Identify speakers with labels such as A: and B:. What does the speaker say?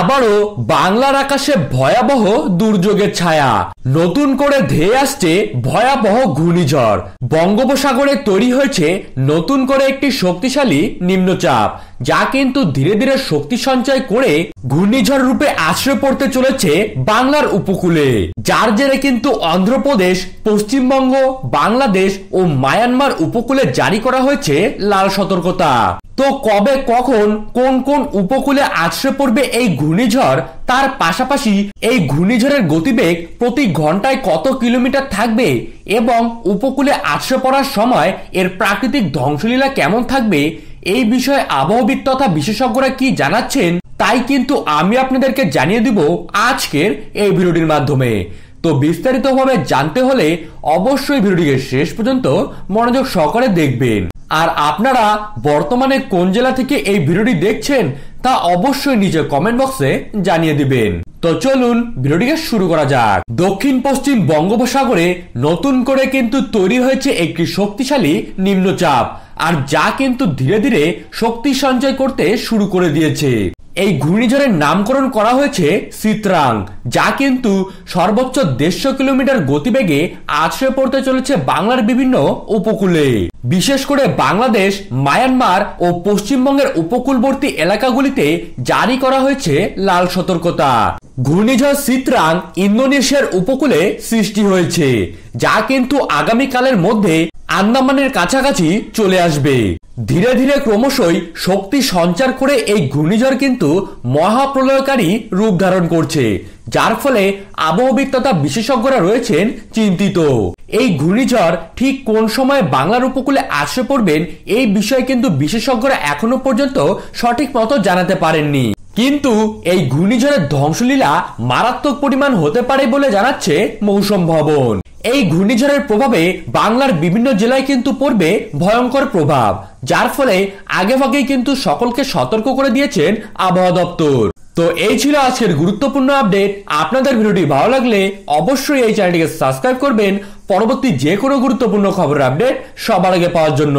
A: আবারও বাংলার আকাশে ভয়াবহ দুর্যোগের ছায়া নতুন করে ধেয়ে আসছে ভয়াবহ ঘূর্ণিঝড় বঙ্গোপসাগরে তৈরি হয়েছে নতুন করে একটি শক্তিশালী নিম্নচাপ যা কিন্তু ধীরে ধীরে শক্তি সঞ্চয় করে ঘূর্ণিঝড় রূপে আশ্রয় পড়তে চলেছে বাংলার উপকূলে যার জেরে কিন্তু অন্ধ্রপ্রদেশ পশ্চিমবঙ্গ বাংলাদেশ ও মায়ানমার উপকূলে জারি করা হয়েছে লাল সতর্কতা তো কবে কখন কোন কোন উপকূলে আছড়ে পড়বে এই ঘূর্ণিঝড় তার পাশাপাশি এই ঘূর্ণিঝড়ের গতিবেগ প্রতি ঘন্টায় কত কিলোমিটার থাকবে এবং উপকূলে আছড়ে পড়ার সময় এর প্রাকৃতিক ধ্বংসলীলা কেমন থাকবে এই বিষয়ে আবহবিদ তথা বিশেষজ্ঞরা কি জানাচ্ছেন তাই কিন্তু আমি আপনাদেরকে জানিয়ে দিব আজকের এই ভিডিওটির মাধ্যমে তো বিস্তারিতভাবে জানতে হলে অবশ্যই ভিডিওটিকে শেষ পর্যন্ত মনোযোগ সহকারে দেখবেন আর আপনারা বর্তমানে কোন জেলা থেকে এই ভিডিওটি দেখছেন তা অবশ্যই নিজের কমেন্ট বক্সে জানিয়ে দিবেন তো চলুন ভিডিওটিকে শুরু করা যাক দক্ষিণ পশ্চিম বঙ্গোপসাগরে নতুন করে কিন্তু তৈরি হয়েছে একটি শক্তিশালী নিম্নচাপ আর যা কিন্তু ধীরে ধীরে শক্তি সঞ্চয় করতে শুরু করে দিয়েছে এই ঘূর্ণিঝড়ের নামকরণ করা হয়েছে সিত্রাং যা কিন্তু সর্বোচ্চ দেড়শো কিলোমিটার গতিবেগে আছড়ে পড়তে চলেছে বাংলার বিভিন্ন উপকূলে বিশেষ করে বাংলাদেশ মায়ানমার ও পশ্চিমবঙ্গের উপকূলবর্তী এলাকাগুলিতে জারি করা হয়েছে লাল সতর্কতা ঘূর্ণিঝড় সিত্রাং ইন্দোনেশিয়ার উপকূলে সৃষ্টি হয়েছে যা কিন্তু আগামীকালের মধ্যে আন্দামানের কাছাকাছি চলে আসবে ধীরে ধীরে ক্রমশই শক্তি সঞ্চার করে এই ঘূর্ণিঝড় কিন্তু মহাপ্রলয়কারী রূপ ধারণ করছে যার ফলে আবহবিদ্যতা বিশেষজ্ঞরা রয়েছেন চিন্তিত এই ঘূর্ণিঝড় ঠিক কোন সময় বাংলার উপকূলে আসে পড়বেন এই বিষয়ে কিন্তু বিশেষজ্ঞরা এখনো পর্যন্ত সঠিক মতো জানাতে পারেননি কিন্তু এই ঘূর্ণিঝড়ের ধ্বংসলীলা মারাত্মক পরিমাণ হতে পারে বলে জানাচ্ছে মৌসুম ভবন এই ঘূর্ণিঝড়ের প্রভাবে বাংলার বিভিন্ন জেলায় কিন্তু পড়বে ভয়ঙ্কর প্রভাব যার ফলে আগেভাগেই কিন্তু সকলকে সতর্ক করে দিয়েছেন আবহাওয়া দপ্তর তো এই ছিল আজকের গুরুত্বপূর্ণ আপডেট আপনাদের ভিডিওটি ভালো লাগলে অবশ্যই এই চ্যানেলটিকে সাবস্ক্রাইব করবেন পরবর্তী যে কোনো গুরুত্বপূর্ণ খবরের আপডেট সবার আগে পাওয়ার জন্য